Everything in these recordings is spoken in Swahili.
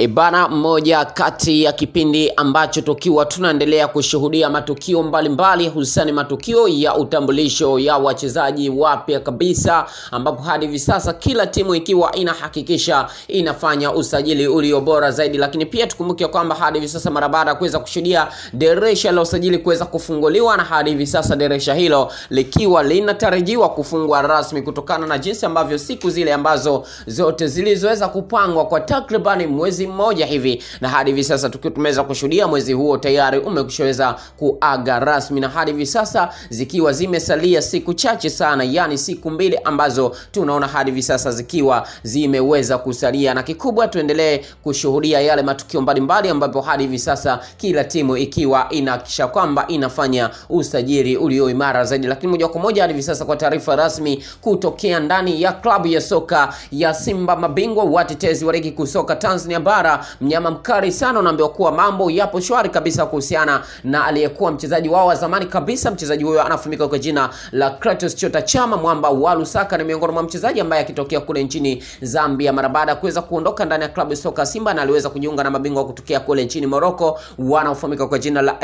E bana, mmoja kati ya kipindi ambacho tukiwa tunaendelea kushuhudia matukio mbalimbali, hususani matukio ya utambulisho ya wachezaji wapya kabisa, ambapo hadi hivi sasa kila timu ikiwa inahakikisha inafanya usajili ulio bora zaidi. Lakini pia tukumbuke kwamba hadi hivi sasa mara baada ya kuweza kushuhudia dirisha la usajili kuweza kufunguliwa, na hadi hivi sasa dirisha hilo likiwa linatarajiwa kufungwa rasmi kutokana na jinsi ambavyo siku zile ambazo zote zilizoweza kupangwa kwa takribani mwezi mmoja hivi, na hadi hivi sasa tukiwa tumeweza kushuhudia mwezi huo tayari umekushaweza kuaga rasmi, na hadi hivi sasa zikiwa zimesalia siku chache sana, yani siku mbili ambazo tunaona hadi hivi sasa zikiwa zimeweza kusalia, na kikubwa tuendelee kushuhudia yale matukio mbalimbali, ambapo hadi hivi sasa kila timu ikiwa inahakikisha kwamba inafanya usajili ulio imara zaidi. Lakini moja kwa moja hadi hivi sasa, kwa taarifa rasmi kutokea ndani ya klabu ya soka ya Simba, mabingwa watetezi wa ligi kusoka Tanzania bara Kamara, mnyama mkali sana, unaambiwa kuwa mambo yapo shwari kabisa kuhusiana na aliyekuwa mchezaji wao wa zamani kabisa. Mchezaji huyo anafumika kwa jina la Kratos Chota Chama, mwamba wa Lusaka, ni miongoni mwa mchezaji ambaye akitokea kule nchini Zambia mara baada ya kuweza kuondoka ndani ya klabu soka Simba, na aliweza kujiunga na mabingwa kutokea kule nchini Morocco wanaofahamika kwa jina la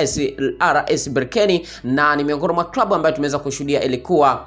RS Berkane, na ni miongoni mwa klabu ambayo tumeweza kushuhudia ilikuwa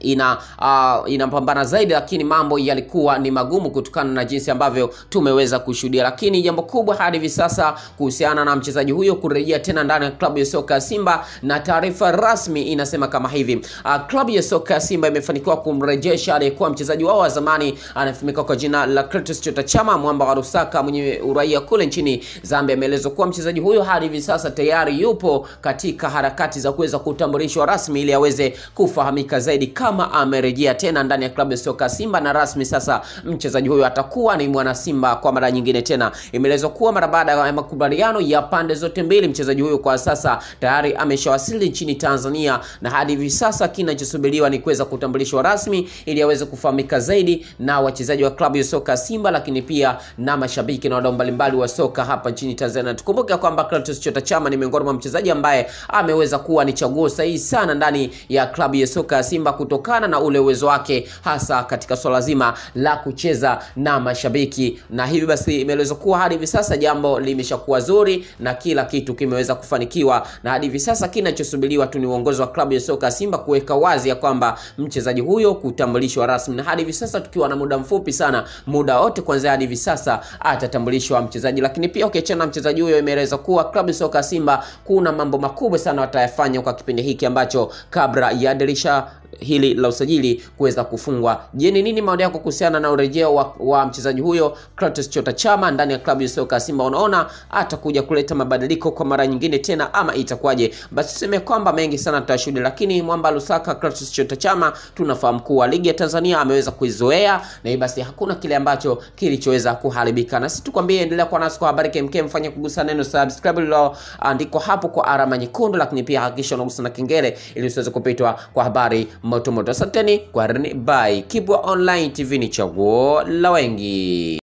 ina uh, inapambana zaidi, lakini mambo yalikuwa ni magumu kutokana na jinsi ambavyo tumeweza kushuhudia. Lakini jambo kubwa hadi hivi sasa kuhusiana na mchezaji huyo kurejea tena ndani ya klabu ya soka ya Simba, na taarifa rasmi inasema kama hivi uh, klabu ya soka ya Simba imefanikiwa kumrejesha aliyekuwa mchezaji wao wa zamani anafahamika kwa jina la Clatous Chota Chama, mwamba wa Lusaka mwenye uraia kule nchini Zambia. Ameelezwa kuwa mchezaji huyo hadi hivi sasa tayari yupo katika harakati za kuweza kutambulishwa rasmi ili aweze kufahamika zaidi kama kama amerejea tena ndani ya klabu ya soka Simba na rasmi sasa mchezaji huyo atakuwa ni mwana Simba kwa mara nyingine tena. Imeelezwa kuwa mara baada ya makubaliano ya pande zote mbili, mchezaji huyo kwa sasa tayari ameshawasili nchini Tanzania na hadi hivi sasa kinachosubiriwa ni kuweza kutambulishwa rasmi ili aweze kufahamika zaidi na wachezaji wa klabu ya soka Simba, lakini pia na mashabiki na wadau mbalimbali wa soka hapa nchini Tanzania. Tukumbuke kwamba Clatous Chota Chama ni miongoni mwa mchezaji ambaye ameweza kuwa ni chaguo sahihi sana ndani ya klabu ya soka Simba kutoka kutokana na ule uwezo wake hasa katika swala zima la kucheza na mashabiki, na hivi basi imeelezwa kuwa hadi hivi sasa jambo limeshakuwa zuri na kila kitu kimeweza kufanikiwa, na hadi hivi sasa kinachosubiriwa tu ni uongozi wa klabu ya soka Simba kuweka wazi ya kwamba mchezaji huyo kutambulishwa rasmi, na hadi hivi sasa tukiwa na muda mfupi sana, muda wote kuanzia hadi hivi sasa atatambulishwa mchezaji. Lakini pia ukiachana okay, na mchezaji huyo, imeelezwa kuwa klabu soka Simba kuna mambo makubwa sana watayafanya kwa kipindi hiki ambacho kabla ya dirisha hili la usajili kuweza kufungwa. Je, ni nini maoni yako kuhusiana na urejeo wa, wa mchezaji huyo Clatous Chota Chama ndani ya klabu ya soka Simba? Unaona atakuja kuleta mabadiliko kwa mara nyingine tena ama itakuwaje? Basi tuseme kwamba mengi sana tutashuhudia, lakini mwamba Lusaka Clatous Chota Chama tunafahamu kuwa ligi ya Tanzania ameweza kuizoea na hii, basi hakuna kile ambacho kilichoweza kuharibika. Na sisi tukwambie, endelea kwa nasi kwa habari KMK, mfanye kugusa neno subscribe andiko hapo kwa alama nyekundu, lakini pia hakikisha unagusa na kengele ili usiweze kupitwa kwa habari motomoto. Asanteni kwa bai Kibwa Online TV, ni chaguo la wengi.